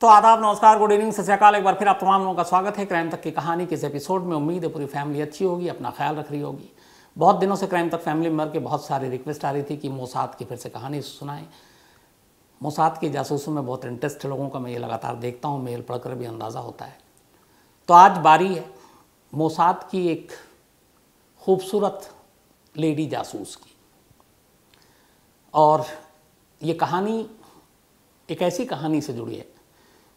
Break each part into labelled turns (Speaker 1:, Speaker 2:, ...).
Speaker 1: तो आदाब नमस्कार गुड इवनिंग सत्याकाल एक बार फिर आप तमाम लोगों का स्वागत है क्राइम तक की कहानी के इस एपिसोड में उम्मीद है पूरी फैमिली अच्छी होगी अपना ख्याल रख रही होगी बहुत दिनों से क्राइम तक फैमिली मेंबर के बहुत सारी रिक्वेस्ट आ रही थी कि मोसाद की फिर से कहानी सुनाएं मोसाद के जासूसों में बहुत इंटरेस्ट लोगों का मैं ये लगातार देखता हूँ मेल पढ़कर भी अंदाज़ा होता है तो आज बारी है मोसाद की एक खूबसूरत लेडी जासूस की और ये कहानी एक ऐसी कहानी से जुड़ी है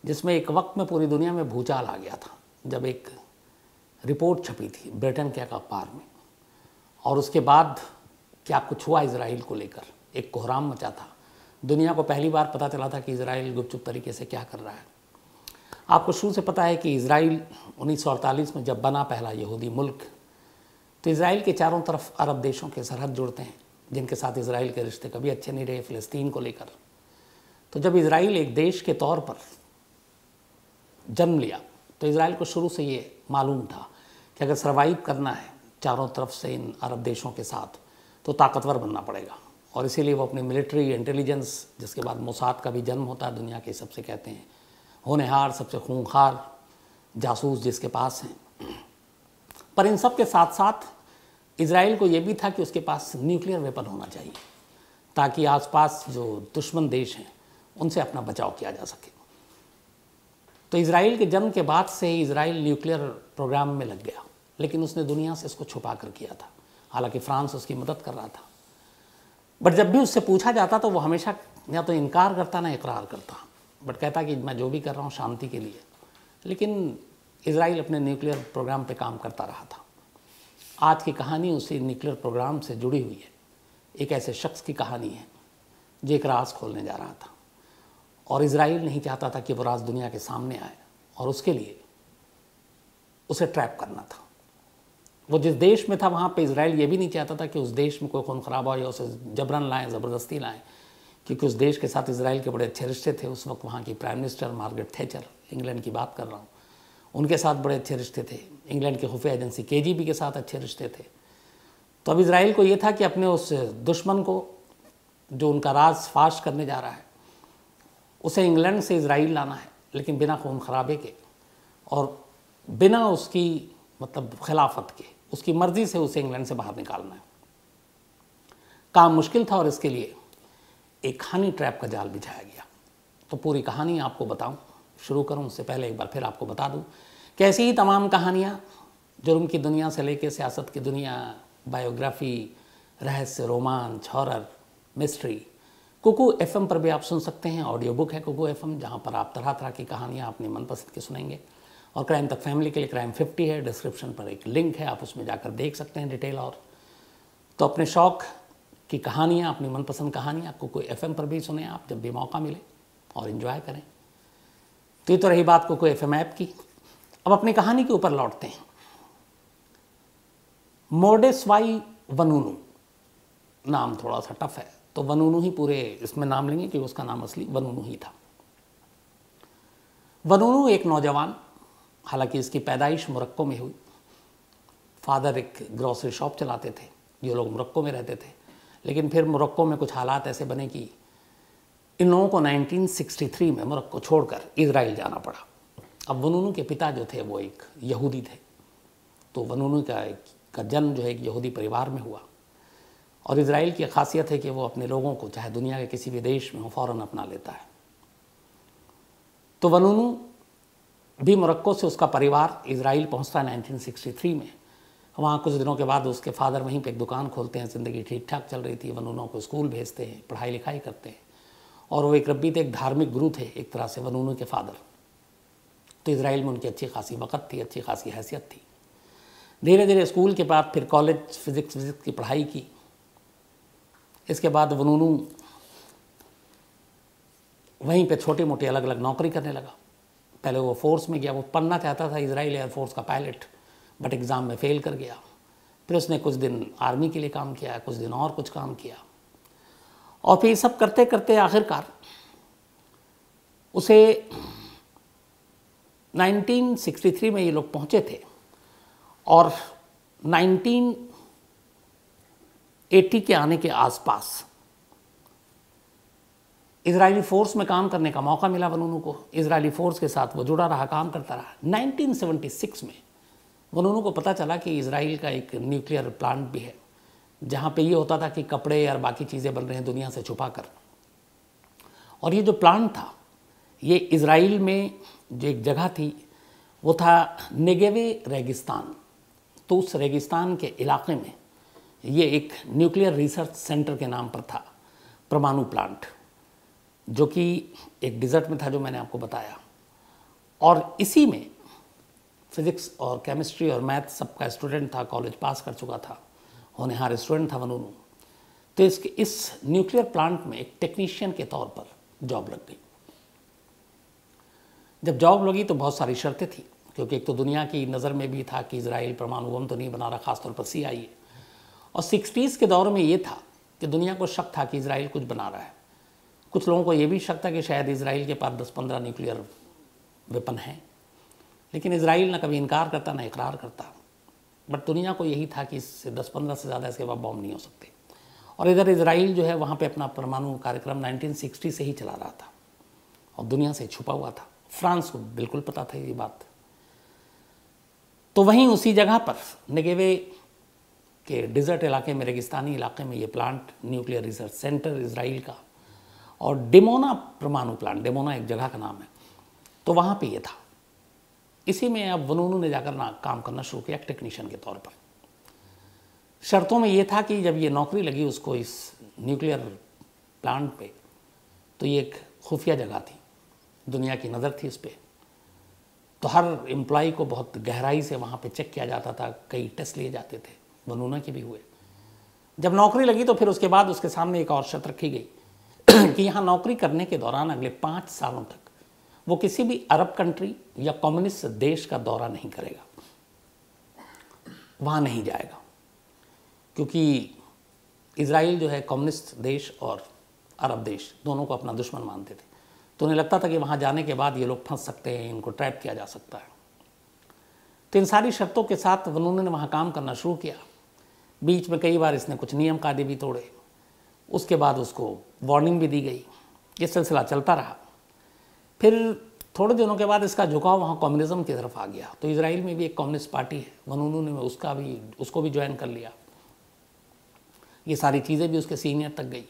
Speaker 1: जिसमें एक वक्त में पूरी दुनिया में भूचाल आ गया था जब एक रिपोर्ट छपी थी ब्रिटेन के अखबार में और उसके बाद क्या कुछ हुआ इसराइल को लेकर एक कोहराम मचा था दुनिया को पहली बार पता चला था कि इसराइल गुपचुप तरीके से क्या कर रहा है आपको शुरू से पता है कि इसराइल उन्नीस में जब बना पहला यहूदी मुल्क तो इसराइल के चारों तरफ अरब देशों के सरहद जुड़ते हैं जिनके साथ इसराइल के रिश्ते कभी अच्छे नहीं रहे फ़लस्तीन को लेकर तो जब इसराइल एक देश के तौर पर जन्म लिया तो इसराइल को शुरू से ये मालूम था कि अगर सर्वाइव करना है चारों तरफ से इन अरब देशों के साथ तो ताकतवर बनना पड़ेगा और इसीलिए वो अपनी मिलिट्री इंटेलिजेंस जिसके बाद मोसाद का भी जन्म होता है दुनिया के सबसे कहते हैं होनहार सबसे खूंखार जासूस जिसके पास हैं पर इन सब के साथ साथ इसराइल को ये भी था कि उसके पास न्यूक्लियर वेपन होना चाहिए ताकि आसपास जो दुश्मन देश हैं उनसे अपना बचाव किया जा सके तो इसराइल के जन्म के बाद से ही इसराइल न्यूक्लियर प्रोग्राम में लग गया लेकिन उसने दुनिया से इसको छुपा कर किया था हालांकि फ्रांस उसकी मदद कर रहा था बट जब भी उससे पूछा जाता तो वो हमेशा या तो इनकार करता ना इकरार करता बट कहता कि मैं जो भी कर रहा हूँ शांति के लिए लेकिन इसराइल अपने न्यूक्लियर प्रोग्राम पर काम करता रहा था आज की कहानी उसी न्यूक्लियर प्रोग्राम से जुड़ी हुई है एक ऐसे शख्स की कहानी है जो एक राज खोलने जा रहा था और इसराइल नहीं चाहता था कि वो राज दुनिया के सामने आए और उसके लिए उसे ट्रैप करना था वो जिस देश में था वहाँ पे इसराइल ये भी नहीं चाहता था कि उस देश में कोई खून खराब हो या उसे जबरन लाएँ ज़बरदस्ती लाएँ क्योंकि उस देश के साथ इसराइल के बड़े अच्छे रिश्ते थे उस वक्त वहाँ की prime minister Margaret Thatcher England की बात कर रहा हूँ उनके साथ बड़े अच्छे रिश्ते थे इंग्लैंड की खुफिया एजेंसी के के साथ अच्छे रिश्ते थे तो अब इसराइल को ये था कि अपने उस दुश्मन को जो उनका राज फाश करने जा रहा है उसे इंग्लैंड से इसराइल लाना है लेकिन बिना खून खराबे के और बिना उसकी मतलब खिलाफत के उसकी मर्ज़ी से उसे इंग्लैंड से बाहर निकालना है काम मुश्किल था और इसके लिए एक हनी ट्रैप का जाल बिछाया गया तो पूरी कहानी आपको बताऊं शुरू करूं उससे पहले एक बार फिर आपको बता दूं कैसी ही तमाम कहानियां जुर्म की दुनिया से लेके सियासत की दुनिया बायोग्राफी रहस्य रोमांच हॉरर मिस्ट्री कुकू एफ पर भी आप सुन सकते हैं ऑडियो बुक है कुकू एफ एम जहाँ पर आप तरह तरह की कहानियाँ अपनी मनपसंद की सुनेंगे और क्राइम तक फैमिली के लिए क्राइम फिफ्टी है डिस्क्रिप्शन पर एक लिंक है आप उसमें जाकर देख सकते हैं डिटेल और तो अपने शौक की कहानियाँ अपनी मनपसंद कहानियाँ कुकू एफ पर भी सुने आप जब भी मौका मिले और इन्जॉय करें तो ये तो रही बात कुकू एफ ऐप की अब अपनी कहानी के ऊपर लौटते हैं मोडेसवाई वनूनू नाम थोड़ा सा टफ है तो वनुनु ही पूरे इसमें नाम लेंगे क्योंकि उसका नाम असली वनुनु ही था वनुनु एक नौजवान हालांकि इसकी पैदाइश मुरक्को में हुई फादर एक ग्रॉसरी शॉप चलाते थे जो लोग मुरक्को में रहते थे लेकिन फिर मुरक्को में कुछ हालात ऐसे बने कि इन लोगों को 1963 में मुरक्को छोड़कर इसराइल जाना पड़ा अब वनुनु के पिता जो थे वो एक यहूदी थे तो वनुनु का का जन्म जो है एक यहूदी परिवार में हुआ और इसराइल की खासियत है कि वो अपने लोगों को चाहे दुनिया के किसी भी देश में हो फ़ौर अपना लेता है तो वनूनू भी मोरक्को से उसका परिवार इसराइल पहुंचता है 1963 में वहाँ कुछ दिनों के बाद उसके फादर वहीं पे एक दुकान खोलते हैं ज़िंदगी ठीक ठाक चल रही थी वनूनों को स्कूल भेजते हैं पढ़ाई लिखाई करते हैं और वो एक रब्बी थे एक धार्मिक गुरु थे एक तरह से वनूनों के फादर तो इसराइल में उनकी अच्छी खासी वक़्त थी अच्छी खासी हैसियत थी धीरे धीरे स्कूल के बाद फिर कॉलेज फिज़िक्स विज़िक्स की पढ़ाई की इसके बाद वनूनू वहीं पे छोटे मोटे अलग अलग नौकरी करने लगा पहले वो फोर्स में गया वो पढ़ना चाहता था इसराइल एयरफोर्स का पायलट बट एग्ज़ाम में फ़ेल कर गया फिर उसने कुछ दिन आर्मी के लिए काम किया कुछ दिन और कुछ काम किया और फिर ये सब करते करते आखिरकार उसे 1963 में ये लोग पहुँचे थे और 80 के आने के आसपास इसराइली फोर्स में काम करने का मौका मिला वनोनू को इसराइली फोर्स के साथ वो जुड़ा रहा काम करता रहा 1976 में वनोनू को पता चला कि इसराइल का एक न्यूक्लियर प्लांट भी है जहाँ पे ये होता था कि कपड़े और बाकी चीज़ें बन रहे हैं दुनिया से छुपा कर और ये जो प्लांट था ये इसराइल में जो एक जगह थी वो था नेगेवे रेगिस्तान तो उस रेगिस्तान के इलाके में ये एक न्यूक्लियर रिसर्च सेंटर के नाम पर था परमाणु प्लांट जो कि एक डिज़र्ट में था जो मैंने आपको बताया और इसी में फिज़िक्स और केमिस्ट्री और मैथ सबका स्टूडेंट था कॉलेज पास कर चुका था होनहार स्टूडेंट था वनूनू तो इसके इस न्यूक्लियर प्लांट में एक टेक्नीशियन के तौर पर जॉब लग गई जब जॉब लगी तो बहुत सारी शर्तें थी क्योंकि एक तो दुनिया की नज़र में भी था कि इसराइल परमाणु बम तो नहीं बना रहा खासतौर पर सी आई है और सिक्सटीज़ के दौर में ये था कि दुनिया को शक था कि इसराइल कुछ बना रहा है कुछ लोगों को ये भी शक था कि शायद इसराइल के पास दस पंद्रह न्यूक्लियर वेपन हैं लेकिन इसराइल ना कभी इनकार करता ना इकरार करता बट दुनिया को यही था कि इससे दस पंद्रह से ज़्यादा इसके बाद बॉम्ब नहीं हो सकते और इधर इसराइल जो है वहाँ पर अपना परमाणु कार्यक्रम नाइनटीन से ही चला रहा था और दुनिया से छुपा हुआ था फ्रांस को बिल्कुल पता था ये बात तो वहीं उसी जगह पर निगेवे कि डिज़र्ट इलाके में रेगिस्तानी इलाके में ये plant nuclear research centre Israel का और डिमोना परमाणु प्लांट डिमोना एक जगह का नाम है तो वहाँ पे ये था इसी में अब वनोनू ने जाकर ना काम करना शुरू किया टेक्नीशियन के तौर पर शर्तों में ये था कि जब ये नौकरी लगी उसको इस न्यूक्लियर प्लांट पे तो ये एक खुफिया जगह थी दुनिया की नज़र थी उस पर तो हर एम्प्लॉ को बहुत गहराई से वहाँ पे चेक किया जाता था कई टेस्ट लिए जाते थे बनूना के भी हुए जब नौकरी लगी तो फिर उसके बाद उसके सामने एक और शर्त रखी गई कि यहाँ नौकरी करने के दौरान अगले पाँच सालों तक वो किसी भी अरब कंट्री या कम्युनिस्ट देश का दौरा नहीं करेगा वहाँ नहीं जाएगा क्योंकि इसराइल जो है कम्युनिस्ट देश और अरब देश दोनों को अपना दुश्मन मानते थे तो उन्हें लगता था कि वहाँ जाने के बाद ये लोग फंस सकते हैं इनको ट्रैप किया जा सकता है तो इन सारी शर्तों के साथ वनूने ने वहाँ काम करना शुरू किया बीच में कई बार इसने कुछ नियम कायदे भी तोड़े उसके बाद उसको वार्निंग भी दी गई ये सिलसिला चलता रहा फिर थोड़े दिनों के बाद इसका झुकाव वहाँ कम्युनिज्म की तरफ आ गया तो इसराइल में भी एक कम्युनिस्ट पार्टी है उन्होंने उसका भी उसको भी ज्वाइन कर लिया ये सारी चीज़ें भी उसके सीनियर तक गई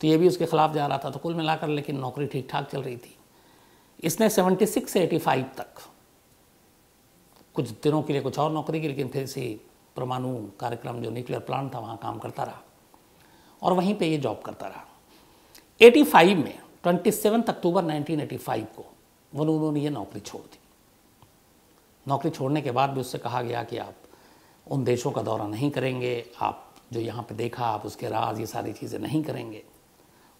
Speaker 1: तो ये भी उसके खिलाफ जा रहा था तो कुल मिलाकर लेकिन नौकरी ठीक ठाक चल रही थी इसने 76 से 85 तक कुछ दिनों के लिए कुछ और नौकरी की लेकिन फिर इसी परमाणु कार्यक्रम जो न्यूक्लियर प्लांट था वहाँ काम करता रहा और वहीं पे ये जॉब करता रहा 85 में 27 अक्टूबर 1985 को उन्होंने ये नौकरी छोड़ दी नौकरी छोड़ने के बाद भी उससे कहा गया कि आप उन देशों का दौरा नहीं करेंगे आप जो यहाँ पे देखा आप उसके राज ये सारी चीज़ें नहीं करेंगे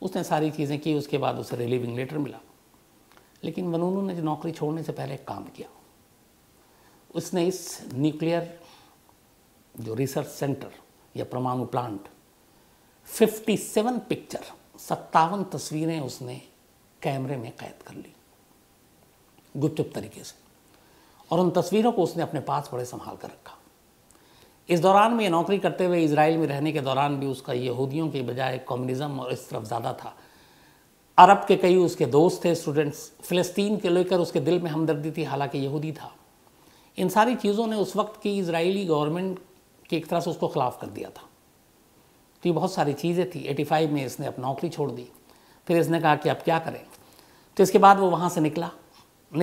Speaker 1: उसने सारी चीज़ें की उसके बाद उसे रिलीविंग लेटर मिला लेकिन वनूनू ने जो नौकरी छोड़ने से पहले काम किया उसने इस न्यूक्लियर जो रिसर्च सेंटर या परमाणु प्लांट 57 पिक्चर सत्तावन तस्वीरें उसने कैमरे में कैद कर ली गुपचुप तरीके से और उन तस्वीरों को उसने अपने पास बड़े संभाल कर रखा इस दौरान में नौकरी करते हुए इसराइल में रहने के दौरान भी उसका यहूदियों के बजाय कम्युनिज़्म और इस तरफ ज़्यादा था अरब के कई उसके दोस्त थे स्टूडेंट्स फ़लस्तीन के लेकर उसके दिल में हमदर्दी थी हालांकि यहूदी था इन सारी चीज़ों ने उस वक्त की इसराइली गवर्नमेंट कि एक तरह से उसको खिलाफ कर दिया था तो ये बहुत सारी चीज़ें थी फाइव में इसने अब नौकरी छोड़ दी फिर इसने कहा कि अब क्या करें तो इसके बाद वो वहाँ से निकला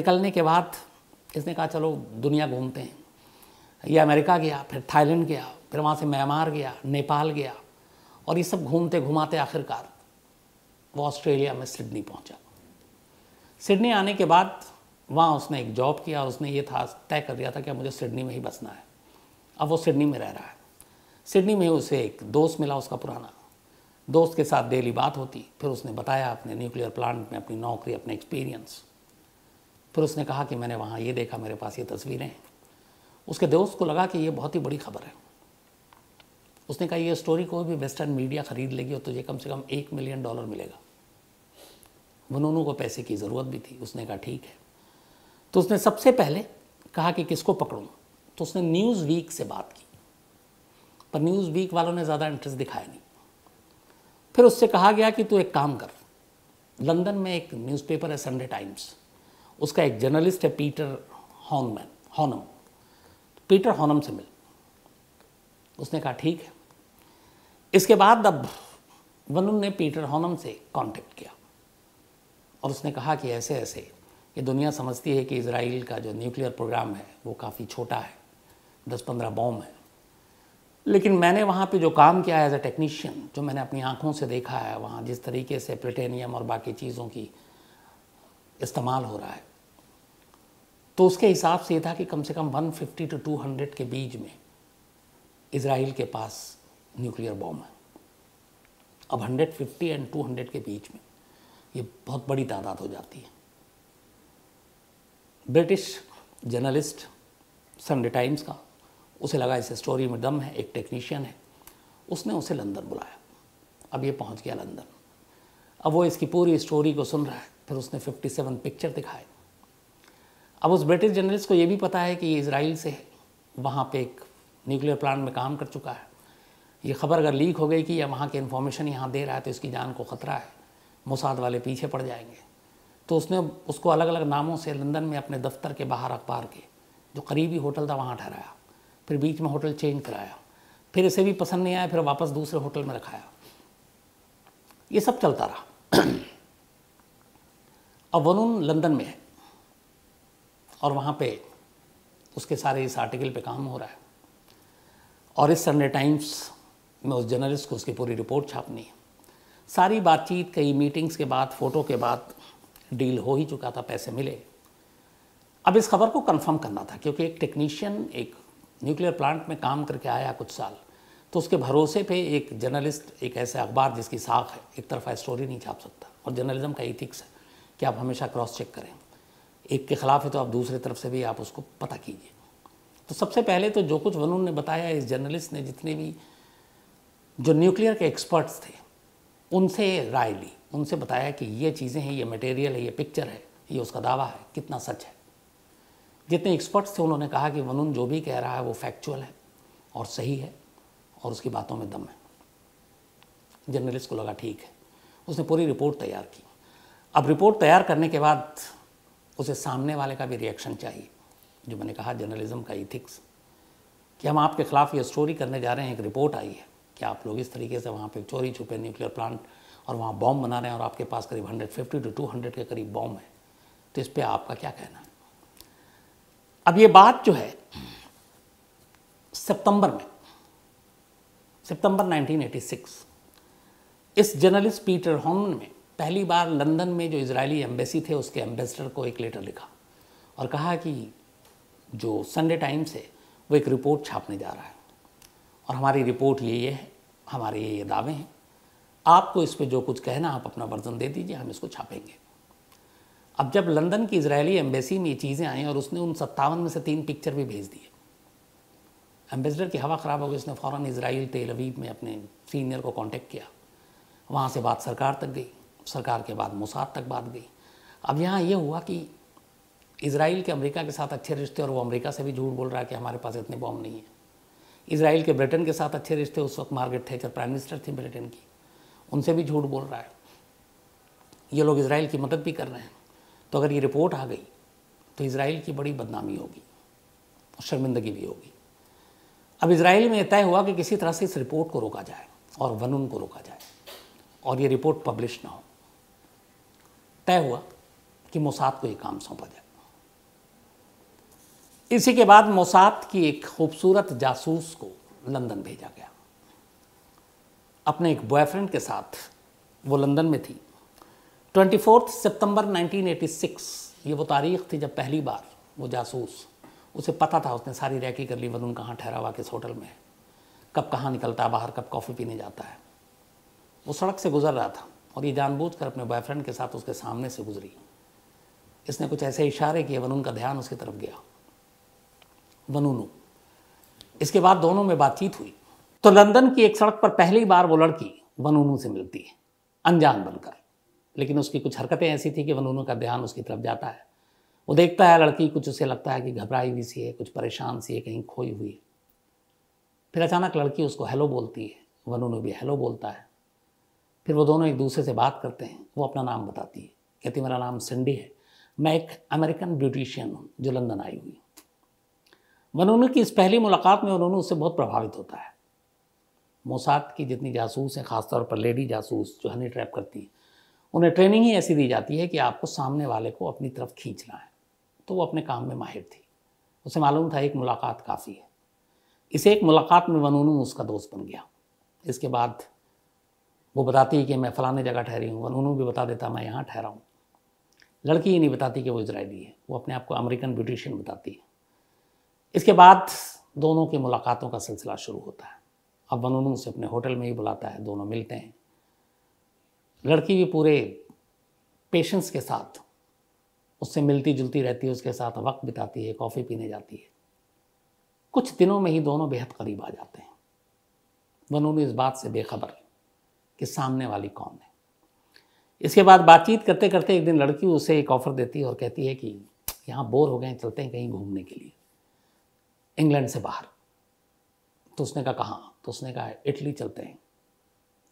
Speaker 1: निकलने के बाद इसने कहा चलो दुनिया घूमते हैं ये अमेरिका गया फिर थाईलैंड गया फिर वहाँ से म्यांमार गया नेपाल गया और ये सब घूमते घुमाते आखिरकार वो ऑस्ट्रेलिया में सिडनी पहुँचा सिडनी आने के बाद वहाँ उसने एक जॉब किया उसने ये था तय कर दिया था कि मुझे सिडनी में ही बसना है अब वो सिडनी में रह रहा है सिडनी में उसे एक दोस्त मिला उसका पुराना दोस्त के साथ डेली बात होती फिर उसने बताया अपने न्यूक्लियर प्लांट में अपनी नौकरी अपने एक्सपीरियंस फिर उसने कहा कि मैंने वहाँ ये देखा मेरे पास ये तस्वीरें हैं उसके दोस्त को लगा कि ये बहुत ही बड़ी खबर है उसने कहा ये स्टोरी कोई भी वेस्टर्न मीडिया ख़रीद लेगी और तुझे कम से कम एक मिलियन डॉलर मिलेगा उन्होंने को पैसे की ज़रूरत भी थी उसने कहा ठीक है तो उसने सबसे पहले कहा कि किसको पकड़ूँ तो उसने न्यूज़ वीक से बात की पर न्यूज़ वीक वालों ने ज़्यादा इंटरेस्ट दिखाया नहीं फिर उससे कहा गया कि तू एक काम कर लंदन में एक न्यूज़पेपर है संडे टाइम्स उसका एक जर्नलिस्ट है पीटर हॉनमैन हॉनम पीटर हॉनम से मिल उसने कहा ठीक है इसके बाद अब वनुम ने पीटर हॉनम से कांटेक्ट किया और उसने कहा कि ऐसे ऐसे ये दुनिया समझती है कि इसराइल का जो न्यूक्लियर प्रोग्राम है वो काफ़ी छोटा है दस पंद्रह बॉम्ब हैं लेकिन मैंने वहाँ पे जो काम किया है एज ए टेक्नीशियन जो मैंने अपनी आँखों से देखा है वहाँ जिस तरीके से प्लेटेनियम और बाकी चीज़ों की इस्तेमाल हो रहा है तो उसके हिसाब से ये था कि कम से कम 150 टू 200 के बीच में इसराइल के पास न्यूक्लियर बॉम्ब है अब 150 एंड 200 के बीच में ये बहुत बड़ी तादाद हो जाती है ब्रिटिश जर्नलिस्ट संडे टाइम्स का उसे लगा इस स्टोरी में दम है एक टेक्नीशियन है उसने उसे लंदन बुलाया अब ये पहुंच गया लंदन अब वो इसकी पूरी स्टोरी को सुन रहा है फिर उसने 57 पिक्चर दिखाए अब उस ब्रिटिश जर्नलिस्ट को ये भी पता है कि ये इसराइल से है वहाँ पर एक न्यूक्लियर प्लांट में काम कर चुका है ये खबर अगर लीक हो गई कि या वहाँ की इन्फॉर्मेशन यहाँ दे रहा है तो इसकी जान को ख़तरा है मुसाद वाले पीछे पड़ जाएंगे तो उसने उसको अलग अलग नामों से लंदन में अपने दफ्तर के बाहर अखबार के जो करीबी होटल था वहाँ ठहराया फिर बीच में होटल चेंज कराया फिर इसे भी पसंद नहीं आया फिर वापस दूसरे होटल में रखाया ये सब चलता रहा अब वरुण लंदन में है और वहाँ पे उसके सारे इस आर्टिकल पे काम हो रहा है और इस संडे टाइम्स में उस जर्नलिस्ट को उसकी पूरी रिपोर्ट छापनी है सारी बातचीत कई मीटिंग्स के बाद फ़ोटो के बाद डील हो ही चुका था पैसे मिले अब इस खबर को कंफर्म करना था क्योंकि एक टेक्नीशियन एक न्यूक्लियर प्लांट में काम करके आया कुछ साल तो उसके भरोसे पे एक जर्नलिस्ट एक ऐसे अखबार जिसकी साख है एक तरफा स्टोरी नहीं छाप सकता और जर्नलिज्म का इथिक्स है कि आप हमेशा क्रॉस चेक करें एक के खिलाफ है तो आप दूसरे तरफ से भी आप उसको पता कीजिए तो सबसे पहले तो जो कुछ वनून ने बताया इस जर्नलिस्ट ने जितने भी जो न्यूक्लियर के एक्सपर्ट्स थे उनसे राय ली उनसे बताया कि ये चीज़ें हैं ये मटेरियल है ये पिक्चर है ये उसका दावा है कितना सच है जितने एक्सपर्ट्स थे उन्होंने कहा कि वनुन जो भी कह रहा है वो फैक्चुअल है और सही है और उसकी बातों में दम है जर्नलिस्ट को लगा ठीक है उसने पूरी रिपोर्ट तैयार की अब रिपोर्ट तैयार करने के बाद उसे सामने वाले का भी रिएक्शन चाहिए जो मैंने कहा जर्नलिज्म का इथिक्स कि हम आपके खिलाफ ये स्टोरी करने जा रहे हैं एक रिपोर्ट आई है कि आप लोग इस तरीके से वहाँ पे चोरी छुपे न्यूक्लियर प्लांट और वहाँ बॉम्ब बना रहे हैं और आपके पास करीब 150 टू 200 के करीब बॉम्ब है तो इस पर आपका क्या कहना अब ये बात जो है सितंबर में सितंबर 1986 इस जर्नलिस्ट पीटर हॉमन ने पहली बार लंदन में जो इजरायली एम्बेसी थे उसके एम्बेसडर को एक लेटर लिखा और कहा कि जो संडे टाइम्स है वो एक रिपोर्ट छापने जा रहा है और हमारी रिपोर्ट ये ये है हमारे ये ये दावे हैं आपको इस पर जो कुछ कहना आप अपना वर्जन दे दीजिए हम इसको छापेंगे अब जब लंदन की इसराइली एम्बेसी में ये चीज़ें आई और उसने उन सत्तावन में से तीन पिक्चर भी भेज दिए एम्बेसडर की हवा ख़राब हो गई उसने फ़ौर इसराइल तेलवीब में अपने सीनियर को कांटेक्ट किया वहाँ से बात सरकार तक गई सरकार के बाद मुसाद तक बात गई अब यहाँ ये हुआ कि इसराइल के अमेरिका के साथ अच्छे रिश्ते और वो अमेरिका से भी झूठ बोल रहा है कि हमारे पास इतने बॉम्ब नहीं है इसराइल के ब्रिटेन के साथ अच्छे रिश्ते उस वक्त थे जब प्राइम मिनिस्टर थी ब्रिटेन की उनसे भी झूठ बोल रहा है ये लोग इसराइल की मदद भी कर रहे हैं तो अगर ये रिपोर्ट आ गई तो इसराइल की बड़ी बदनामी होगी और शर्मिंदगी भी होगी अब इसराइल में तय हुआ कि किसी तरह से इस रिपोर्ट को रोका जाए और वनून को रोका जाए और ये रिपोर्ट पब्लिश ना हो तय हुआ कि मोसाद को ये काम सौंपा जाए इसी के बाद मोसाद की एक खूबसूरत जासूस को लंदन भेजा गया अपने एक बॉयफ्रेंड के साथ वो लंदन में थी ट्वेंटी फोर्थ सितंबर 1986 ये वो तारीख थी जब पहली बार वो जासूस उसे पता था उसने सारी रैकी कर ली वरुण कहाँ ठहरा हुआ किस होटल में कब कहाँ निकलता है बाहर कब कॉफ़ी पीने जाता है वो सड़क से गुजर रहा था और ये जानबूझकर अपने बॉयफ्रेंड के साथ उसके सामने से गुजरी इसने कुछ ऐसे इशारे किए वरुण का ध्यान उसकी तरफ गया वनूनू इसके बाद दोनों में बातचीत हुई तो लंदन की एक सड़क पर पहली बार वो लड़की वनूनू से मिलती है अनजान बनकर लेकिन उसकी कुछ हरकतें ऐसी थी कि वनूनों का ध्यान उसकी तरफ जाता है वो देखता है लड़की कुछ उसे लगता है कि घबराई हुई सी है कुछ परेशान सी है कहीं खोई हुई है फिर अचानक लड़की उसको हेलो बोलती है वन भी हेलो बोलता है फिर वो दोनों एक दूसरे से बात करते हैं वो अपना नाम बताती है कहती मेरा नाम सिंडी है मैं एक अमेरिकन ब्यूटिशियन हूँ जो लंदन आई हुई वनूनू की इस पहली मुलाकात में उन्होंने उससे बहुत प्रभावित होता है मोसाद की जितनी जासूस हैं ख़ासतौर पर लेडी जासूस जो हनी ट्रैप करती हैं उन्हें ट्रेनिंग ही ऐसी दी जाती है कि आपको सामने वाले को अपनी तरफ खींचना है तो वो अपने काम में माहिर थी उसे मालूम था एक मुलाकात काफ़ी है इसे एक मुलाकात में वनूनू उसका दोस्त बन गया इसके बाद वो बताती है कि मैं फ़लाने जगह ठहरी हूँ वनूनू भी बता देता मैं यहाँ ठहरा हूँ लड़की ही नहीं बताती कि वो इसराइली है वो अपने आप को अमेरिकन ब्यूटिशियन बताती है इसके बाद दोनों के मुलाकातों का सिलसिला शुरू होता है अब वनूनू उसे अपने होटल में ही बुलाता है दोनों मिलते हैं लड़की भी पूरे पेशेंस के साथ उससे मिलती जुलती रहती है उसके साथ वक्त बिताती है कॉफ़ी पीने जाती है कुछ दिनों में ही दोनों बेहद करीब आ जाते हैं वनू इस बात से बेखबर कि सामने वाली कौन है इसके बाद बातचीत करते करते एक दिन लड़की उसे एक ऑफ़र देती है और कहती है कि यहाँ बोर हो गए चलते हैं कहीं घूमने के लिए इंग्लैंड से बाहर तो उसने कहा कहाँ तो उसने कहा इटली चलते हैं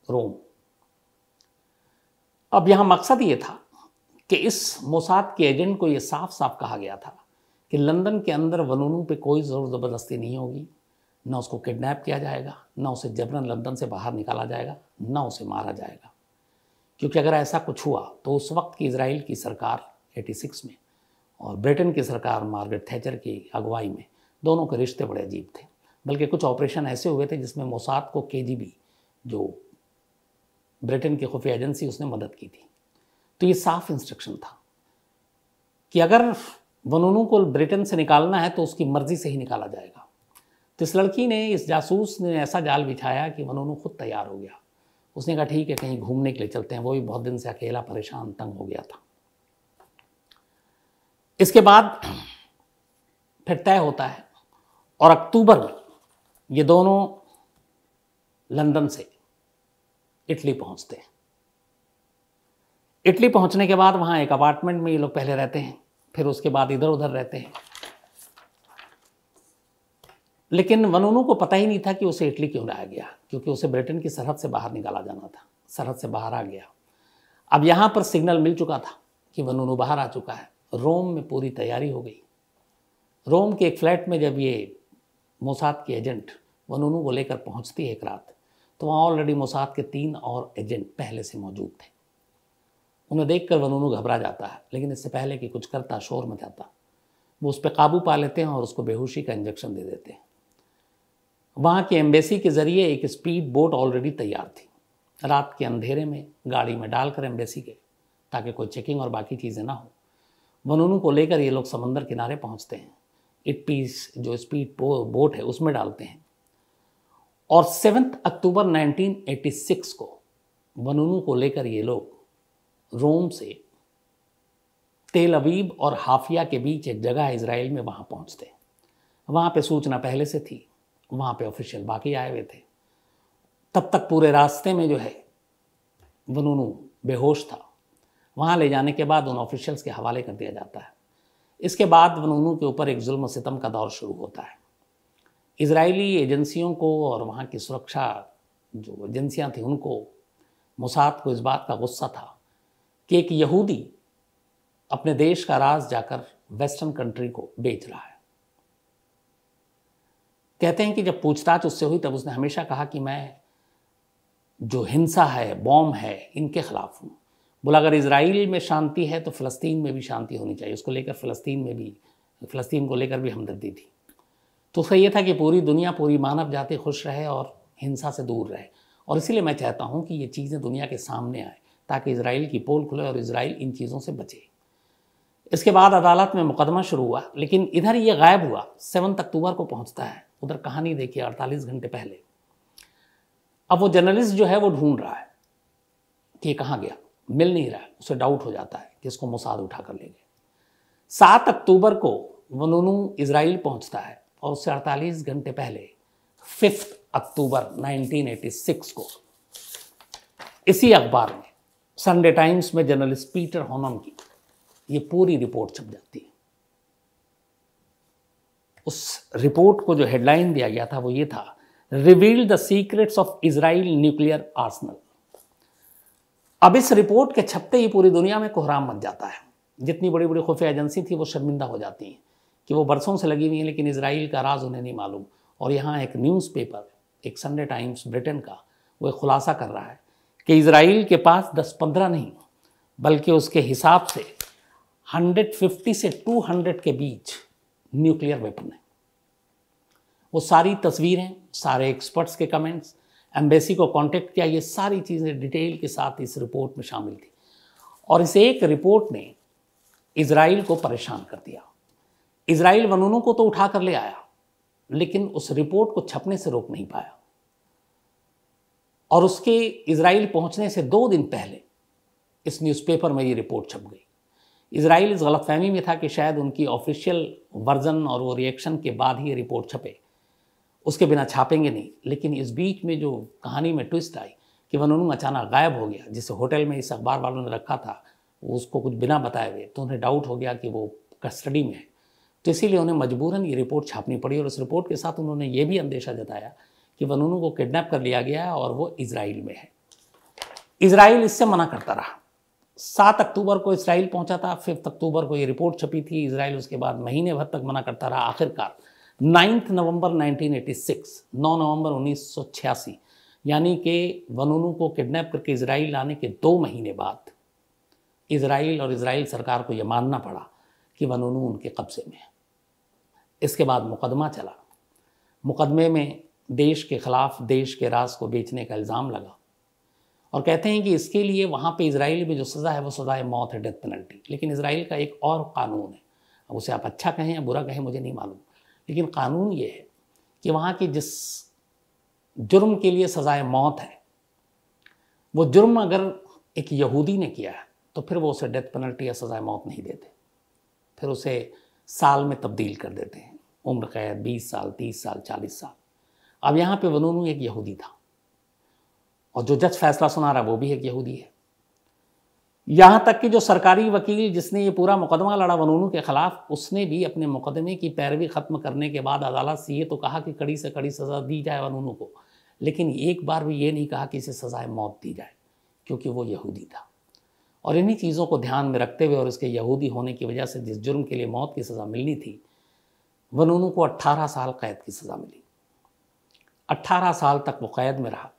Speaker 1: रोम अब यहाँ मकसद ये था कि इस मोसाद के एजेंट को ये साफ साफ कहा गया था कि लंदन के अंदर वनूनू पे कोई ज़ोर ज़बरदस्ती नहीं होगी ना उसको किडनैप किया जाएगा ना उसे जबरन लंदन से बाहर निकाला जाएगा ना उसे मारा जाएगा क्योंकि अगर ऐसा कुछ हुआ तो उस वक्त की इसराइल की सरकार 86 में और ब्रिटेन की सरकार मार्गरेट थैचर की अगुवाई में दोनों के रिश्ते बड़े अजीब थे बल्कि कुछ ऑपरेशन ऐसे हुए थे जिसमें मोसाद को के जो ब्रिटेन की खुफिया एजेंसी उसने मदद की थी तो ये साफ इंस्ट्रक्शन था कि अगर वनोनू को ब्रिटेन से निकालना है तो उसकी मर्ज़ी से ही निकाला जाएगा तो इस लड़की ने इस जासूस ने ऐसा जाल बिछाया कि वनोनू खुद तैयार हो गया उसने कहा ठीक है कहीं घूमने के लिए चलते हैं वो भी बहुत दिन से अकेला परेशान तंग हो गया था इसके बाद फिर तय होता है और अक्टूबर में ये दोनों लंदन से इटली पहुंचते हैं इटली पहुंचने के बाद वहां एक अपार्टमेंट में ये लोग पहले रहते हैं फिर उसके बाद इधर उधर रहते हैं लेकिन वनोनू को पता ही नहीं था कि उसे इटली क्यों लाया गया क्योंकि उसे ब्रिटेन की सरहद से बाहर निकाला जाना था सरहद से बाहर आ गया अब यहां पर सिग्नल मिल चुका था कि वनोनू बाहर आ चुका है रोम में पूरी तैयारी हो गई रोम के एक फ्लैट में जब ये मोसाद की एजेंट वनोनू को लेकर पहुंचती है एक रात तो वहाँ ऑलरेडी मोसाद के तीन और एजेंट पहले से मौजूद थे उन्हें देखकर वनूनू घबरा जाता है लेकिन इससे पहले कि कुछ करता शोर में जाता वो उस पर काबू पा लेते हैं और उसको बेहोशी का इंजेक्शन दे देते हैं वहाँ की एम्बेसी के ज़रिए एक स्पीड बोट ऑलरेडी तैयार थी रात के अंधेरे में गाड़ी में डालकर एम्बेसी के ताकि कोई चेकिंग और बाकी चीज़ें ना हो वनूनू को लेकर ये लोग समंदर किनारे पहुँचते हैं इट पीस जो स्पीड बोट है उसमें डालते हैं और सेवन्थ अक्टूबर 1986 को बनूनू को लेकर ये लोग रोम से तेल अवीब और हाफिया के बीच एक जगह इसराइल में वहाँ पहुँचते वहाँ पे सूचना पहले से थी वहाँ पे ऑफिशियल बाकी आए हुए थे तब तक पूरे रास्ते में जो है बनूनू बेहोश था वहाँ ले जाने के बाद उन ऑफिशियल्स के हवाले कर दिया जाता है इसके बाद बनूनू के ऊपर एक जुल्म सितम का दौर शुरू होता है इसराइली एजेंसियों को और वहाँ की सुरक्षा जो एजेंसियाँ थी उनको मुसाद को इस बात का गुस्सा था कि एक यहूदी अपने देश का राज जाकर वेस्टर्न कंट्री को बेच रहा है कहते हैं कि जब पूछताछ उससे हुई तब उसने हमेशा कहा कि मैं जो हिंसा है बॉम्ब है इनके खिलाफ हूँ बोला अगर इसराइल में शांति है तो फ़लस्तीन में भी शांति होनी चाहिए उसको लेकर फ़लस्तीन में भी फ़लस्तीन को लेकर भी हमदर्दी थी तो उसका यह था कि पूरी दुनिया पूरी मानव जाति खुश रहे और हिंसा से दूर रहे और इसीलिए मैं चाहता हूँ कि ये चीज़ें दुनिया के सामने आए ताकि इसराइल की पोल खुले और इसराइल इन चीज़ों से बचे इसके बाद अदालत में मुकदमा शुरू हुआ लेकिन इधर ये गायब हुआ सेवंथ अक्टूबर को पहुँचता है उधर कहानी देखिए अड़तालीस घंटे पहले अब वो जर्नलिस्ट जो है वो ढूंढ रहा है कि कहाँ गया मिल नहीं रहा है उसे डाउट हो जाता है कि इसको मुसाद उठा कर ले गए सात अक्टूबर को वनूनू इसराइल पहुंचता है और उससे 48 घंटे पहले फिफ्थ अक्टूबर 1986 को इसी अखबार में संडे टाइम्स में जर्नलिस्ट पीटर होनम की ये पूरी रिपोर्ट छप जाती है उस रिपोर्ट को जो हेडलाइन दिया गया था वो ये था reveal the secrets of Israel nuclear arsenal अब इस रिपोर्ट के छपते ही पूरी दुनिया में कोहराम मच जाता है जितनी बड़ी बड़ी खुफिया एजेंसी थी वो शर्मिंदा हो जाती हैं कि वो बरसों से लगी हुई हैं लेकिन इसराइल का राज उन्हें नहीं मालूम और यहाँ एक न्यूज़पेपर एक संडे टाइम्स ब्रिटेन का वो खुलासा कर रहा है कि इसराइल के पास दस पंद्रह नहीं बल्कि उसके हिसाब से 150 से 200 के बीच न्यूक्लियर वेपन है वो सारी तस्वीरें सारे एक्सपर्ट्स के कमेंट्स एम्बेसी को कांटेक्ट किया ये सारी चीज़ें डिटेल के साथ इस रिपोर्ट में शामिल थी और इस एक रिपोर्ट ने इसराइल को परेशान कर दिया इसराइल वनूनों को तो उठा कर ले आया लेकिन उस रिपोर्ट को छपने से रोक नहीं पाया और उसके इसराइल पहुंचने से दो दिन पहले इस न्यूज़पेपर में ये रिपोर्ट छप गई इसराइल इस गलतफहमी में था कि शायद उनकी ऑफिशियल वर्जन और वो रिएक्शन के बाद ही रिपोर्ट छपे उसके बिना छापेंगे नहीं लेकिन इस बीच में जो कहानी में ट्विस्ट आई कि वनून अचानक गायब हो गया जिसे होटल में इस अखबार वालों ने रखा था वो उसको कुछ बिना बताए हुए तो उन्हें डाउट हो गया कि वो कस्टडी में है तो इसीलिए उन्हें मजबूरन ये रिपोर्ट छापनी पड़ी और उस रिपोर्ट के साथ उन्होंने ये भी अंदेशा जताया कि वनूनों को किडनैप कर लिया गया है और वो इसराइल में है इसराइल इससे मना करता रहा सात अक्टूबर को इसराइल पहुंचा था फिफ्थ अक्टूबर को ये रिपोर्ट छपी थी इसराइल उसके बाद महीने भर तक मना करता रहा आखिरकार नाइन्थ नवंबर 1986 9 नवंबर 1986 यानी कि वनुनु को किडनैप करके इसराइल लाने के दो महीने बाद इसराइल और इसराइल सरकार को यह मानना पड़ा कि वनोनू उनके कब्ज़े में है इसके बाद मुकदमा चला मुकदमे में देश के ख़िलाफ़ देश के राज को बेचने का इल्ज़ाम लगा और कहते हैं कि इसके लिए वहाँ पे इसराइल में जो सज़ा है वो सज़ाए मौत है डेथ पेनल्टी लेकिन इसराइल का एक और कानून है अब उसे आप अच्छा कहें या बुरा कहें मुझे नहीं मालूम लेकिन कानून ये है कि वहाँ की जिस जुर्म के लिए सज़ाए मौत है वो जुर्म अगर एक यहूदी ने किया है तो फिर वो उसे डेथ पेनल्टी या सज़ाए मौत नहीं देते फिर उसे साल में तब्दील कर देते हैं उम्र कैद बीस साल तीस साल चालीस साल अब यहाँ पे वनूनू एक यहूदी था और जो जज फैसला सुना रहा वो भी एक यहूदी है यहाँ तक कि जो सरकारी वकील जिसने ये पूरा मुकदमा लड़ा वनूनू के ख़िलाफ़ उसने भी अपने मुकदमे की पैरवी ख़त्म करने के बाद अदालत से ये तो कहा कि कड़ी से कड़ी सज़ा दी जाए वनूनू को लेकिन एक बार भी ये नहीं कहा कि इसे सज़ाए मौत दी जाए क्योंकि वो यहूदी था और इन्हीं चीज़ों को ध्यान में रखते हुए और इसके यहूदी होने की वजह से जिस जुर्म के लिए मौत की सज़ा मिलनी थी वनूनू को 18 साल कैद की सज़ा मिली 18 साल तक वो कैद में रहा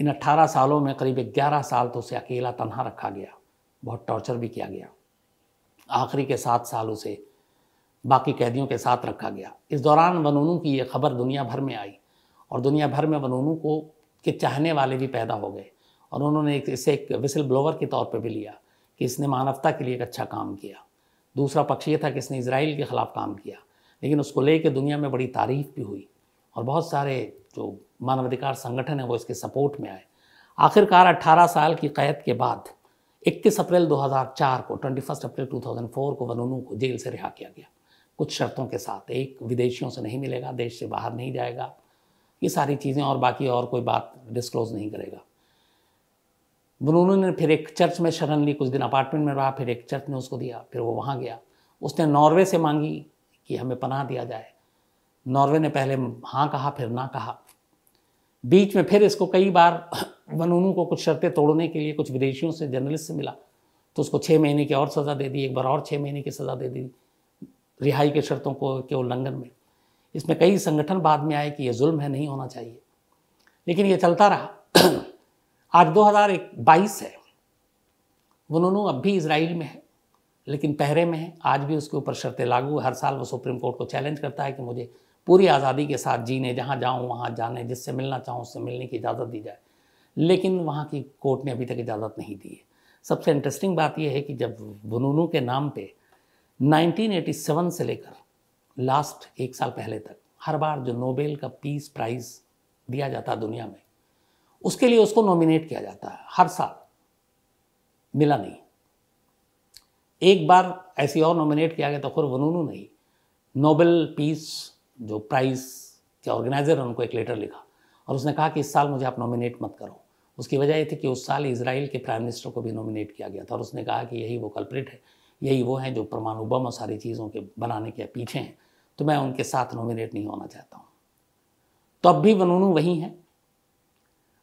Speaker 1: इन 18 सालों में करीब 11 साल तो उसे अकेला तनहा रखा गया बहुत टॉर्चर भी किया गया आखिरी के सात साल उसे बाकी कैदियों के साथ रखा गया इस दौरान वनूनू की ये खबर दुनिया भर में आई और दुनिया भर में वनूनू को के चाहने वाले भी पैदा हो गए और उन्होंने एक इसे एक विसल ब्लोवर के तौर पर भी लिया कि इसने मानवता के लिए एक अच्छा काम किया दूसरा पक्ष ये था कि इसने इसराइल के ख़िलाफ़ काम किया लेकिन उसको ले कर दुनिया में बड़ी तारीफ भी हुई और बहुत सारे जो मानवाधिकार संगठन हैं वो इसके सपोर्ट में आए आखिरकार 18 साल की कैद के बाद 21 अप्रैल 2004 को 21 अप्रैल 2004 को वनूनू को जेल से रिहा किया गया कुछ शर्तों के साथ एक विदेशियों से नहीं मिलेगा देश से बाहर नहीं जाएगा ये सारी चीज़ें और बाकी और कोई बात डिस्क्लोज़ नहीं करेगा ने फिर एक चर्च में शरण ली कुछ दिन अपार्टमेंट में रहा फिर एक चर्च ने उसको दिया फिर वो वहाँ गया उसने नॉर्वे से मांगी कि हमें पनाह दिया जाए नॉर्वे ने पहले हाँ कहा फिर ना कहा बीच में फिर इसको कई बार वनूनू को कुछ शर्तें तोड़ने के लिए कुछ विदेशियों से जर्नलिस्ट से मिला तो उसको छः महीने की और सज़ा दे दी एक बार और छः महीने की सज़ा दे दी रिहाई के शर्तों को के उल्लंघन में इसमें कई संगठन बाद में आए कि यह जुल्म है नहीं होना चाहिए लेकिन ये चलता रहा आज 2022 है उन्होंने अब भी इसराइल में है लेकिन पहरे में है आज भी उसके ऊपर शर्तें लागू हर साल वो सुप्रीम कोर्ट को चैलेंज करता है कि मुझे पूरी आज़ादी के साथ जीने जहाँ जाऊँ वहाँ जाने जिससे मिलना चाहूँ उससे मिलने की इजाज़त दी जाए लेकिन वहाँ की कोर्ट ने अभी तक इजाज़त नहीं दी है सबसे इंटरेस्टिंग बात यह है कि जब बुनूनू के नाम पे 1987 से लेकर लास्ट एक साल पहले तक हर बार जो नोबेल का पीस प्राइज़ दिया जाता दुनिया में उसके लिए उसको नॉमिनेट किया जाता है हर साल मिला नहीं एक बार ऐसी और नॉमिनेट किया गया तो खुर वनूनू नहीं नोबेल पीस जो प्राइस के ऑर्गेनाइज़र उनको एक लेटर लिखा और उसने कहा कि इस साल मुझे आप नॉमिनेट मत करो उसकी वजह यह थी कि उस साल इसराइल के प्राइम मिनिस्टर को भी नॉमिनेट किया गया था और उसने कहा कि यही वो कल्प्रिट है यही वो हैं जो परमाणु बम और सारी चीज़ों के बनाने के पीछे हैं तो मैं उनके साथ नॉमिनेट नहीं होना चाहता हूँ तो अब भी वनूनू वही हैं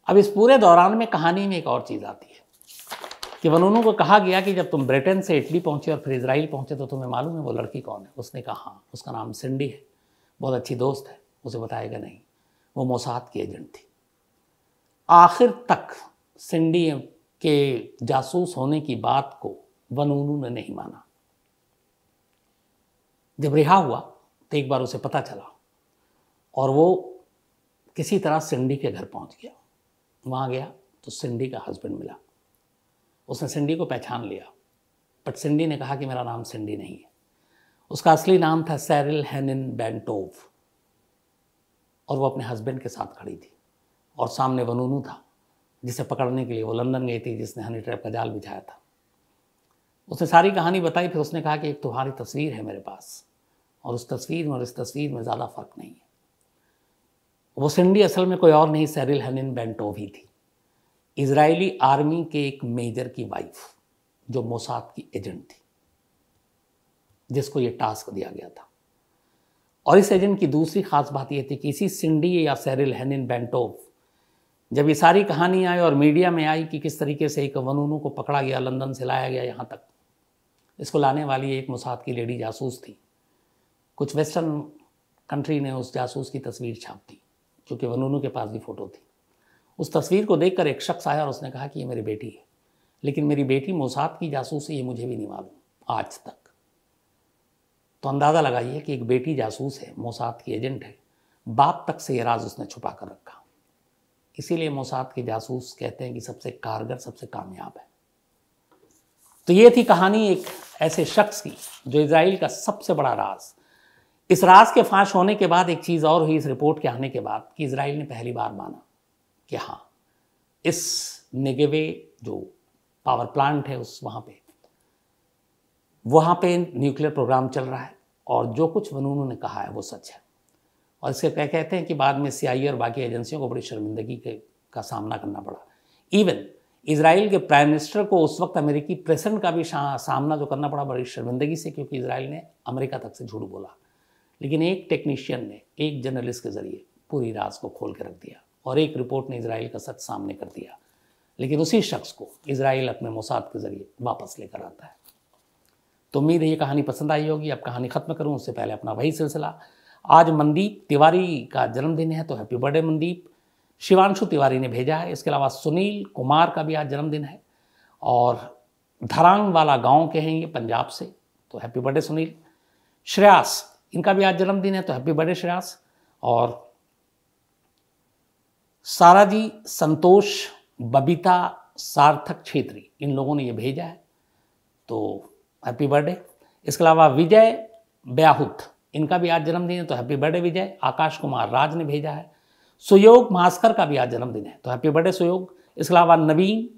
Speaker 1: अब इस पूरे दौरान में कहानी में एक और चीज़ आती है कि वनोनू को कहा गया कि जब तुम ब्रिटेन से इटली पहुँचे और फिर इसराइल पहुँचे तो तुम्हें मालूम है वो लड़की कौन है उसने कहा हाँ उसका नाम सिंडी है बहुत अच्छी दोस्त है उसे बताएगा नहीं वो मोसाद की एजेंट थी आखिर तक सिंडी के जासूस होने की बात को वनोनू ने नहीं माना जब रिहा हुआ तो एक बार उसे पता चला और वो किसी तरह सिंडी के घर पहुंच गया वहाँ गया तो सिंडी का हस्बैंड मिला उसने सिंडी को पहचान लिया बट सिंडी ने कहा कि मेरा नाम सिंडी नहीं है उसका असली नाम था सैरिल हैनिन बैंटोव और वो अपने हस्बैंड के साथ खड़ी थी और सामने वनूनू था जिसे पकड़ने के लिए वो लंदन गई थी जिसने हनी ट्रैप का जाल बिछाया था उसने सारी कहानी बताई फिर उसने कहा कि एक तुम्हारी तस्वीर है मेरे पास और उस तस्वीर में और इस तस्वीर में ज़्यादा फ़र्क नहीं है वो सिंडी असल में कोई और नहीं सैरिल हनिन ही थी इजरायली आर्मी के एक मेजर की वाइफ जो मोसाद की एजेंट थी जिसको ये टास्क दिया गया था और इस एजेंट की दूसरी खास बात यह थी कि इसी सिंडी या सैरिल हैनिन बेंटोव जब ये सारी कहानी आई और मीडिया में आई कि किस तरीके से एक वनूनू को पकड़ा गया लंदन से लाया गया यहाँ तक इसको लाने वाली एक मुसाद की लेडी जासूस थी कुछ वेस्टर्न कंट्री ने उस जासूस की तस्वीर छाप दी क्योंकि कि के पास भी फ़ोटो थी उस तस्वीर को देखकर एक शख्स आया और उसने कहा कि ये मेरी बेटी है लेकिन मेरी बेटी मोसाद की जासूस है ये मुझे भी नहीं मालूम आज तक तो अंदाज़ा लगाइए कि एक बेटी जासूस है मोसाद की एजेंट है बाप तक से ये राज उसने छुपा कर रखा इसीलिए मोसाद के जासूस कहते हैं कि सबसे कारगर सबसे कामयाब है तो ये थी कहानी एक ऐसे शख्स की जो इसराइल का सबसे बड़ा राज इस राज के फांस होने के बाद एक चीज़ और हुई इस रिपोर्ट के आने के बाद कि इसराइल ने पहली बार माना कि हाँ इस निगेवे जो पावर प्लांट है उस वहां पे वहां पे न्यूक्लियर प्रोग्राम चल रहा है और जो कुछ उन्होंने ने कहा है वो सच है और इसके क्या कहते हैं कि बाद में सीआईए और बाकी एजेंसियों को बड़ी शर्मिंदगी के का सामना करना पड़ा इवन इसराइल के प्राइम मिनिस्टर को उस वक्त अमेरिकी प्रेसिडेंट का भी सामना जो करना पड़ा बड़ी शर्मिंदगी से क्योंकि इसराइल ने अमेरिका तक से झूठ बोला लेकिन एक टेक्नीशियन ने एक जर्नलिस्ट के ज़रिए पूरी राज को खोल के रख दिया और एक रिपोर्ट ने इसराइल का सच सामने कर दिया लेकिन उसी शख्स को इसराइल अपने मोसाद के ज़रिए वापस लेकर आता है तो उम्मीद है ये कहानी पसंद आई होगी अब कहानी ख़त्म करूँ उससे पहले अपना वही सिलसिला आज मंदीप तिवारी का जन्मदिन है तो हैप्पी बर्थडे मंदीप शिवांशु तिवारी ने भेजा है इसके अलावा सुनील कुमार का भी आज जन्मदिन है और धरांग वाला गांव के हैं ये पंजाब से तो हैप्पी बर्थडे सुनील श्रेयास इनका भी आज जन्मदिन है तो हैप्पी बर्थडे श्रेयास और सारा जी संतोष बबीता सार्थक छेत्री इन लोगों ने ये भेजा है तो हैप्पी बर्थडे इसके अलावा विजय ब्याहुत इनका भी आज जन्मदिन है तो हैप्पी बर्थडे विजय आकाश कुमार राज ने भेजा है सुयोग मास्कर का भी आज जन्मदिन है तो हैप्पी बर्थडे सुयोग इसके अलावा नवीन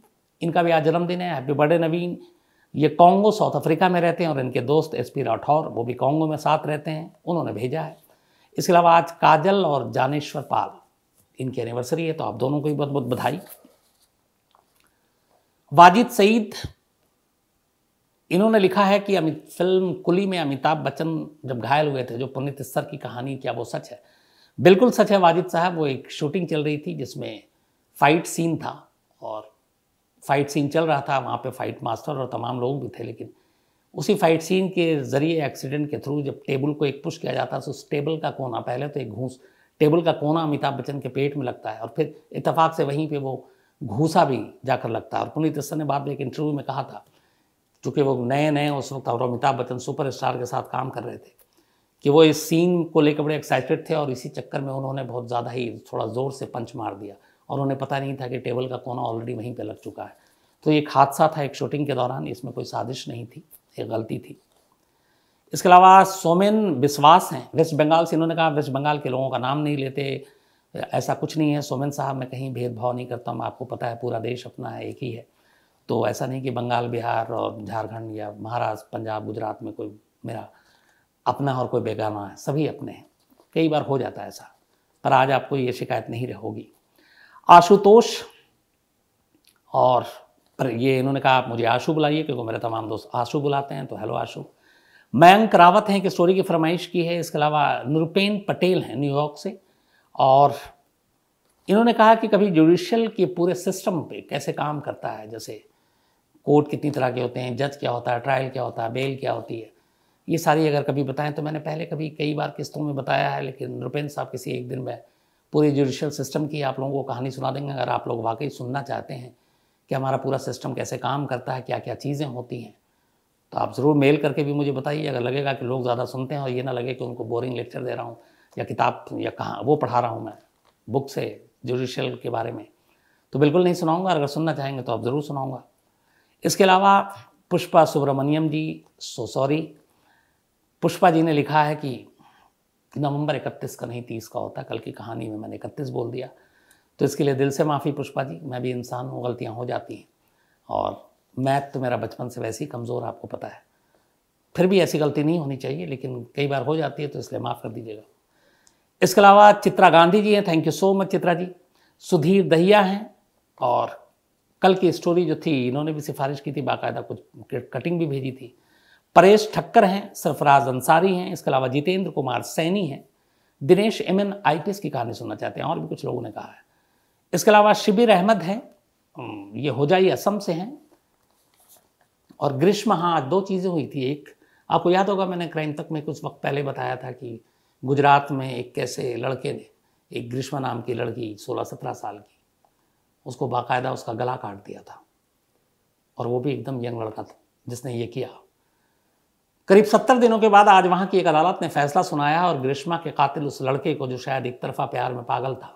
Speaker 1: इनका भी आज जन्मदिन है हैप्पी बर्थडे नवीन ये कांगो साउथ अफ्रीका में रहते हैं और इनके दोस्त एस पी राठौर वो भी कांगो में साथ रहते हैं उन्होंने भेजा है इसके अलावा आज काजल और जानेश्वर पाल इनकी एनिवर्सरी है तो आप दोनों को ही बहुत बहुत बधाई वाजिद सईद इन्होंने लिखा है कि अमित फिल्म कुली में अमिताभ बच्चन जब घायल हुए थे जो पुनित सर की कहानी क्या वो सच है बिल्कुल सच है वाजिद साहब वो एक शूटिंग चल रही थी जिसमें फाइट सीन था और फाइट सीन चल रहा था वहाँ पे फाइट मास्टर और तमाम लोग भी थे लेकिन उसी फाइट सीन के ज़रिए एक्सीडेंट के थ्रू जब टेबल को एक पुश किया जाता है तो उस टेबल का कोना पहले तो एक घूस टेबल का कोना अमिताभ बच्चन के पेट में लगता है और फिर इतफाक़ से वहीं पर वो घूसा भी जाकर लगता है और पुनीत ने बाद में एक इंटरव्यू में कहा था चूँकि वो नए नए उस वक्त और अमिताभ बच्चन सुपर के साथ काम कर रहे थे कि वो इस सीन को लेकर बड़े एक्साइटेड थे और इसी चक्कर में उन्होंने बहुत ज़्यादा ही थोड़ा ज़ोर से पंच मार दिया और उन्हें पता नहीं था कि टेबल का कोना ऑलरेडी वहीं पर लग चुका है तो एक हादसा था एक शूटिंग के दौरान इसमें कोई साजिश नहीं थी एक गलती थी इसके अलावा सोमेन विश्वास हैं वेस्ट बंगाल से इन्होंने कहा वेस्ट बंगाल के लोगों का नाम नहीं लेते ऐसा कुछ नहीं है सोमेन साहब मैं कहीं भेदभाव नहीं करता हूँ आपको पता है पूरा देश अपना है एक ही है तो ऐसा नहीं कि बंगाल बिहार और झारखंड या महाराष्ट्र पंजाब गुजरात में कोई मेरा अपना और कोई बेगाना है सभी अपने हैं कई बार हो जाता है ऐसा पर आज आपको ये शिकायत नहीं रहोगी आशुतोष और पर ये इन्होंने कहा आप मुझे आशु बुलाइए क्योंकि मेरे तमाम दोस्त आशु बुलाते हैं तो हेलो आशु मयंक रावत हैं कि स्टोरी की फरमाइश की है इसके अलावा नूरपेन पटेल हैं न्यूयॉर्क से और इन्होंने कहा कि कभी जुडिशल के पूरे सिस्टम पे कैसे काम करता है जैसे कोर्ट कितनी तरह के होते हैं जज क्या होता है ट्रायल क्या होता है बेल क्या होती है ये सारी अगर कभी बताएं तो मैंने पहले कभी कई बार किस्तों में बताया है लेकिन नृपेंद्र साहब किसी एक दिन में पूरी जुडिशल सिस्टम की आप लोगों को कहानी सुना देंगे अगर आप लोग वाकई सुनना चाहते हैं कि हमारा पूरा सिस्टम कैसे काम करता है क्या क्या चीज़ें होती हैं तो आप ज़रूर मेल करके भी मुझे बताइए अगर लगेगा कि लोग ज़्यादा सुनते हैं और ये ना लगे कि उनको बोरिंग लेक्चर दे रहा हूँ या किताब या कहाँ वो पढ़ा रहा हूँ मैं बुक से जुडिशल के बारे में तो बिल्कुल नहीं सुनाऊँगा अगर सुनना चाहेंगे तो आप ज़रूर सुनाऊँगा इसके अलावा पुष्पा सुब्रमण्यम जी सो सॉरी पुष्पा जी ने लिखा है कि नवंबर इकतीस का नहीं तीस का होता कल की कहानी में मैंने इकतीस बोल दिया तो इसके लिए दिल से माफ़ी पुष्पा जी मैं भी इंसान हूँ गलतियाँ हो जाती हैं और मैथ तो मेरा बचपन से वैसे ही कमज़ोर आपको पता है फिर भी ऐसी गलती नहीं होनी चाहिए लेकिन कई बार हो जाती है तो इसलिए माफ़ कर दीजिएगा इसके अलावा चित्रा गांधी जी हैं thank you so much Chitra ji Sudhir Dahiya हैं और कल की स्टोरी जो थी इन्होंने भी सिफारिश की थी बाकायदा कुछ कटिंग भी भेजी थी परेश ठक्कर हैं सरफराज अंसारी हैं इसके अलावा जितेंद्र कुमार सैनी हैं दिनेश एम एन की कहानी सुनना चाहते हैं और भी कुछ लोगों ने कहा है इसके अलावा शिबिर अहमद हैं ये हो जाए असम से हैं और ग्रीष्म हाँ दो चीज़ें हुई थी एक आपको याद होगा मैंने क्राइम तक में कुछ वक्त पहले बताया था कि गुजरात में एक कैसे लड़के ने एक ग्रीष्म नाम की लड़की 16-17 साल की उसको बाकायदा उसका गला काट दिया था और वो भी एकदम यंग लड़का था जिसने ये किया करीब सत्तर दिनों के बाद आज वहाँ की एक अदालत ने फैसला सुनाया और ग्रीष्मा के कातिल उस लड़के को जो शायद एक तरफा प्यार में पागल था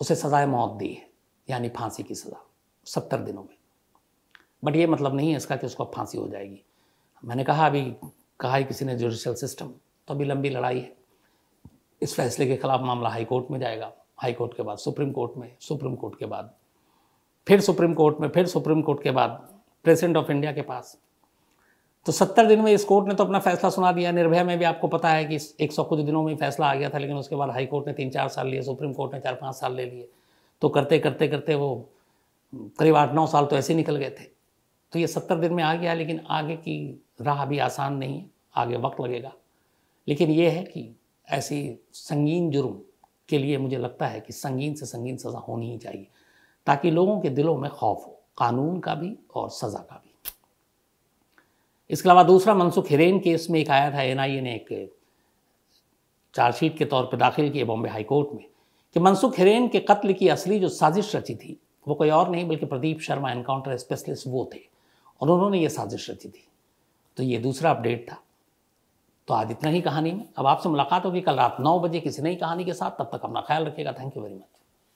Speaker 1: उसे सजाए मौत दी है यानी फांसी की सज़ा सत्तर दिनों में बट ये मतलब नहीं है इसका कि उसको फांसी हो जाएगी मैंने कहा अभी कहा है किसी ने जुडिशल सिस्टम तो अभी लंबी लड़ाई है इस फैसले के खिलाफ मामला हाई कोर्ट में जाएगा हाई कोर्ट के बाद सुप्रीम कोर्ट में सुप्रीम कोर्ट के बाद फिर सुप्रीम कोर्ट में फिर सुप्रीम कोर्ट के बाद प्रेसिडेंट ऑफ इंडिया के पास तो सत्तर दिन में इस कोर्ट ने तो अपना फैसला सुना दिया निर्भया में भी आपको पता है कि एक सौ कुछ दिनों में फैसला आ गया था लेकिन उसके बाद हाई कोर्ट ने तीन चार साल लिए सुप्रीम कोर्ट ने चार पाँच साल ले लिए तो करते करते करते वो हम्म, करीब आठ नौ साल तो ऐसे निकल गए थे तो ये सत्तर दिन में आ गया लेकिन आगे की राह अभी आसान नहीं है आगे वक्त लगेगा लेकिन ये है कि ऐसी संगीन जुर्म के लिए मुझे लगता है कि संगीन से संगीन सज़ा होनी ही चाहिए ताकि लोगों के दिलों में खौफ हो कानून का भी और सज़ा का भी इसके अलावा दूसरा मनसुख हिरेन केस में एक आया था एन ने एक चार्जशीट के तौर पर दाखिल किए बॉम्बे हाईकोर्ट में कि मनसुख हिरेन के कत्ल की असली जो साजिश रची थी वो कोई और नहीं बल्कि प्रदीप शर्मा एनकाउंटर स्पेशलिस्ट वो थे और उन्होंने ये साजिश रची थी तो ये दूसरा अपडेट था तो आज इतना ही कहानी में अब आपसे मुलाकात होगी कल रात नौ बजे किसी नई कहानी के साथ तब तक अपना ख्याल रखिएगा थैंक यू वेरी मच